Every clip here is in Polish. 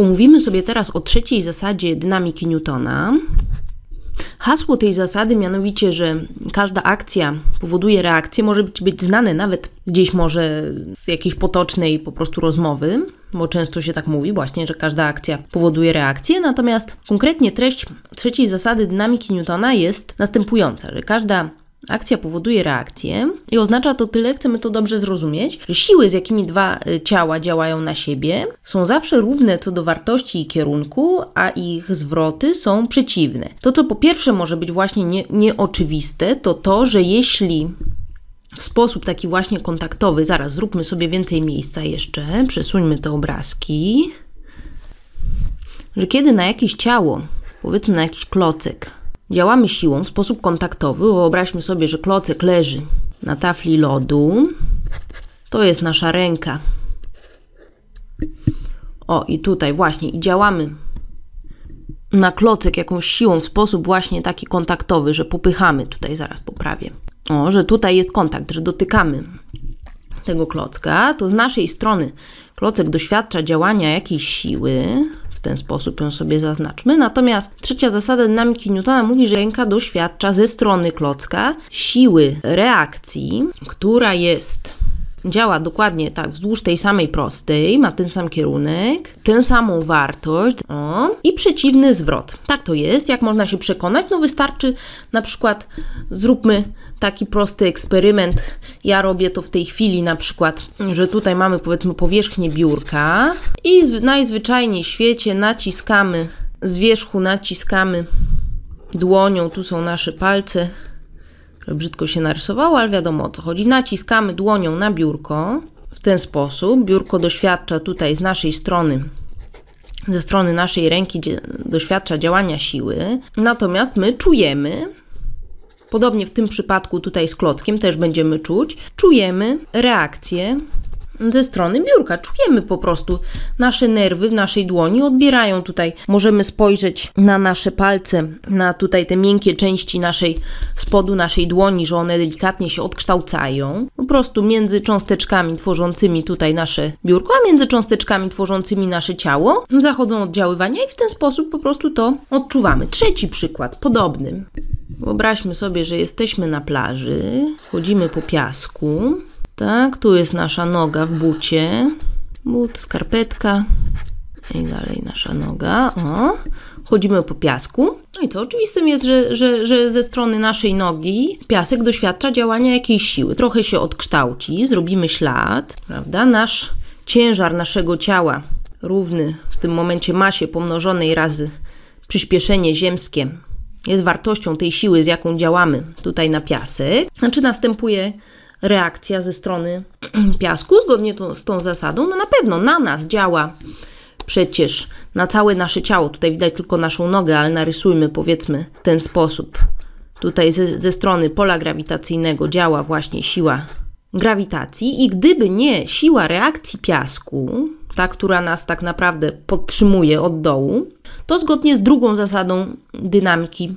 Umówimy sobie teraz o trzeciej zasadzie dynamiki Newtona. Hasło tej zasady, mianowicie, że każda akcja powoduje reakcję, może być, być znane nawet gdzieś może z jakiejś potocznej po prostu rozmowy, bo często się tak mówi właśnie, że każda akcja powoduje reakcję. Natomiast konkretnie treść trzeciej zasady dynamiki Newtona jest następująca, że każda Akcja powoduje reakcję i oznacza to tyle, chcemy to dobrze zrozumieć, że siły, z jakimi dwa y, ciała działają na siebie, są zawsze równe co do wartości i kierunku, a ich zwroty są przeciwne. To, co po pierwsze może być właśnie nie, nieoczywiste, to to, że jeśli w sposób taki właśnie kontaktowy, zaraz zróbmy sobie więcej miejsca jeszcze, przesuńmy te obrazki, że kiedy na jakieś ciało, powiedzmy na jakiś klocek, Działamy siłą w sposób kontaktowy. Wyobraźmy sobie, że klocek leży na tafli lodu. To jest nasza ręka. O, i tutaj właśnie, i działamy na klocek jakąś siłą w sposób właśnie taki kontaktowy, że popychamy, tutaj zaraz poprawię. O, że tutaj jest kontakt, że dotykamy tego klocka, to z naszej strony klocek doświadcza działania jakiejś siły, w ten sposób ją sobie zaznaczmy. Natomiast trzecia zasada dynamiki Newtona mówi, że ręka doświadcza ze strony klocka siły reakcji, która jest działa dokładnie tak wzdłuż tej samej prostej, ma ten sam kierunek, tę samą wartość o, i przeciwny zwrot. Tak to jest. Jak można się przekonać? No wystarczy na przykład zróbmy taki prosty eksperyment. Ja robię to w tej chwili na przykład, że tutaj mamy powiedzmy powierzchnię biurka i najzwyczajniej w świecie naciskamy z wierzchu naciskamy dłonią, tu są nasze palce, brzydko się narysowało, ale wiadomo o co chodzi. Naciskamy dłonią na biurko w ten sposób. Biurko doświadcza tutaj z naszej strony, ze strony naszej ręki doświadcza działania siły. Natomiast my czujemy, podobnie w tym przypadku tutaj z klockiem też będziemy czuć, czujemy reakcję ze strony biurka. Czujemy po prostu nasze nerwy w naszej dłoni, odbierają tutaj. Możemy spojrzeć na nasze palce, na tutaj te miękkie części naszej spodu naszej dłoni, że one delikatnie się odkształcają. Po prostu między cząsteczkami tworzącymi tutaj nasze biurko, a między cząsteczkami tworzącymi nasze ciało zachodzą oddziaływania i w ten sposób po prostu to odczuwamy. Trzeci przykład, podobny. Wyobraźmy sobie, że jesteśmy na plaży, chodzimy po piasku, tak, tu jest nasza noga w bucie. But, skarpetka. I dalej nasza noga. O. Chodzimy po piasku. No i co oczywistym jest, że, że, że ze strony naszej nogi piasek doświadcza działania jakiejś siły. Trochę się odkształci, zrobimy ślad, prawda? Nasz ciężar naszego ciała równy w tym momencie masie pomnożonej razy przyspieszenie ziemskie jest wartością tej siły, z jaką działamy tutaj na piasek. Znaczy następuje reakcja ze strony piasku, zgodnie to, z tą zasadą, no na pewno na nas działa przecież na całe nasze ciało. Tutaj widać tylko naszą nogę, ale narysujmy powiedzmy w ten sposób. Tutaj ze, ze strony pola grawitacyjnego działa właśnie siła grawitacji i gdyby nie siła reakcji piasku, ta, która nas tak naprawdę podtrzymuje od dołu, to zgodnie z drugą zasadą dynamiki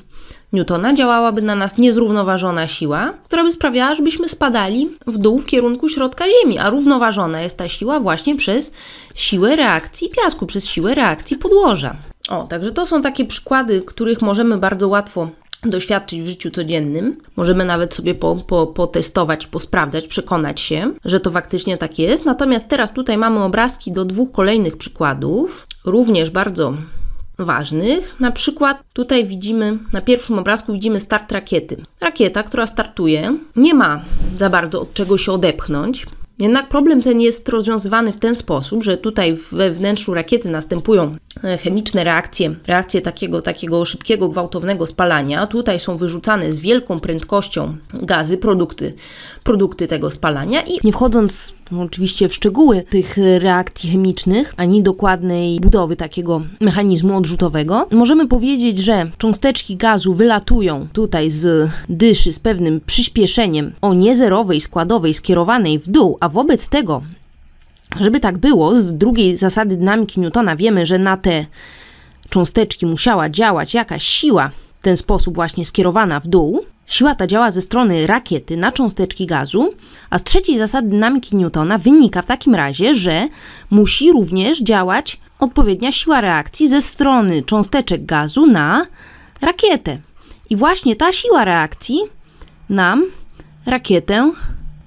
Newtona działałaby na nas niezrównoważona siła, która by sprawiała, żebyśmy spadali w dół w kierunku środka Ziemi, a równoważona jest ta siła właśnie przez siłę reakcji piasku, przez siłę reakcji podłoża. O, także to są takie przykłady, których możemy bardzo łatwo doświadczyć w życiu codziennym. Możemy nawet sobie po, po, potestować, posprawdzać, przekonać się, że to faktycznie tak jest. Natomiast teraz tutaj mamy obrazki do dwóch kolejnych przykładów, również bardzo ważnych. Na przykład tutaj widzimy, na pierwszym obrazku widzimy start rakiety. Rakieta, która startuje, nie ma za bardzo od czego się odepchnąć. Jednak problem ten jest rozwiązywany w ten sposób, że tutaj we wnętrzu rakiety następują e, chemiczne reakcje, reakcje takiego, takiego szybkiego, gwałtownego spalania. Tutaj są wyrzucane z wielką prędkością gazy, produkty, produkty tego spalania i nie wchodząc oczywiście w szczegóły tych reakcji chemicznych, ani dokładnej budowy takiego mechanizmu odrzutowego, możemy powiedzieć, że cząsteczki gazu wylatują tutaj z dyszy z pewnym przyspieszeniem o niezerowej składowej skierowanej w dół, a wobec tego, żeby tak było, z drugiej zasady dynamiki Newtona wiemy, że na te cząsteczki musiała działać jakaś siła, w ten sposób właśnie skierowana w dół, Siła ta działa ze strony rakiety na cząsteczki gazu, a z trzeciej zasady dynamiki Newtona wynika w takim razie, że musi również działać odpowiednia siła reakcji ze strony cząsteczek gazu na rakietę. I właśnie ta siła reakcji nam rakietę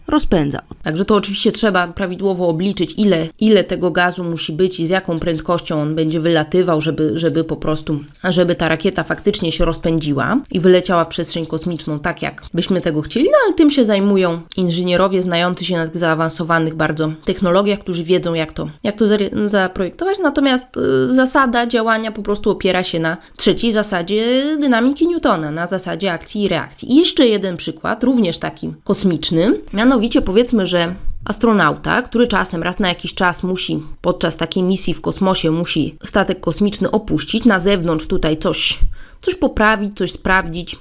rozpędzał. Także to oczywiście trzeba prawidłowo obliczyć, ile, ile tego gazu musi być i z jaką prędkością on będzie wylatywał, żeby, żeby po prostu, żeby ta rakieta faktycznie się rozpędziła i wyleciała w przestrzeń kosmiczną tak, jak byśmy tego chcieli, no ale tym się zajmują inżynierowie znający się na tych zaawansowanych bardzo technologiach, którzy wiedzą, jak to, jak to zaprojektować. Natomiast y, zasada działania po prostu opiera się na trzeciej zasadzie dynamiki Newtona, na zasadzie akcji i reakcji. I jeszcze jeden przykład, również taki kosmiczny, mianowicie Mianowicie powiedzmy, że astronauta, który czasem raz na jakiś czas musi, podczas takiej misji w kosmosie, musi statek kosmiczny opuścić, na zewnątrz tutaj coś, coś poprawić, coś sprawdzić,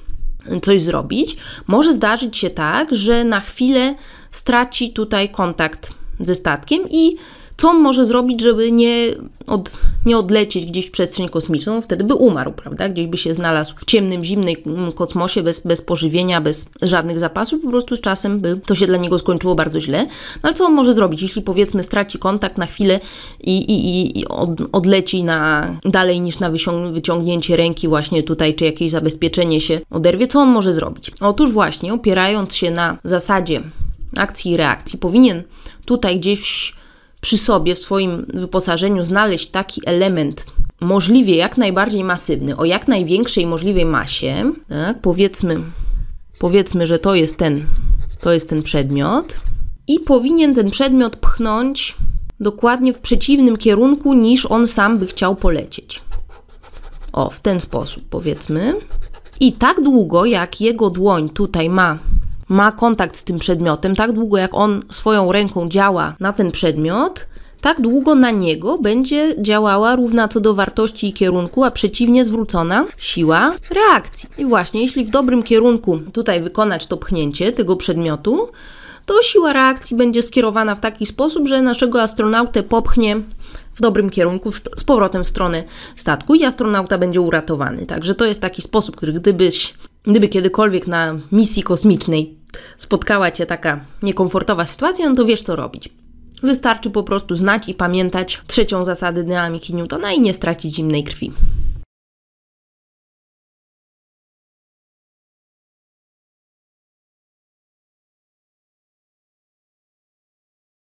coś zrobić, może zdarzyć się tak, że na chwilę straci tutaj kontakt ze statkiem i co on może zrobić, żeby nie, od, nie odlecieć gdzieś w przestrzeń kosmiczną? Wtedy by umarł, prawda? Gdzieś by się znalazł w ciemnym, zimnym kosmosie, bez, bez pożywienia, bez żadnych zapasów. Po prostu z czasem by to się dla niego skończyło bardzo źle. No ale co on może zrobić, jeśli powiedzmy straci kontakt na chwilę i, i, i od, odleci na dalej niż na wyciągnięcie ręki właśnie tutaj, czy jakieś zabezpieczenie się oderwie? Co on może zrobić? Otóż właśnie opierając się na zasadzie akcji i reakcji, powinien tutaj gdzieś przy sobie, w swoim wyposażeniu znaleźć taki element możliwie jak najbardziej masywny, o jak największej możliwej masie, tak, powiedzmy, powiedzmy, że to jest ten, to jest ten przedmiot i powinien ten przedmiot pchnąć dokładnie w przeciwnym kierunku niż on sam by chciał polecieć. O, w ten sposób powiedzmy. I tak długo, jak jego dłoń tutaj ma ma kontakt z tym przedmiotem, tak długo jak on swoją ręką działa na ten przedmiot, tak długo na niego będzie działała równa co do wartości i kierunku, a przeciwnie zwrócona siła reakcji. I właśnie, jeśli w dobrym kierunku tutaj wykonać to pchnięcie tego przedmiotu, to siła reakcji będzie skierowana w taki sposób, że naszego astronautę popchnie w dobrym kierunku, z powrotem w stronę statku i astronauta będzie uratowany. Także to jest taki sposób, który gdybyś Gdyby kiedykolwiek na misji kosmicznej spotkała Cię taka niekomfortowa sytuacja, no to wiesz co robić. Wystarczy po prostu znać i pamiętać trzecią zasadę dynamiki Newtona i nie stracić zimnej krwi.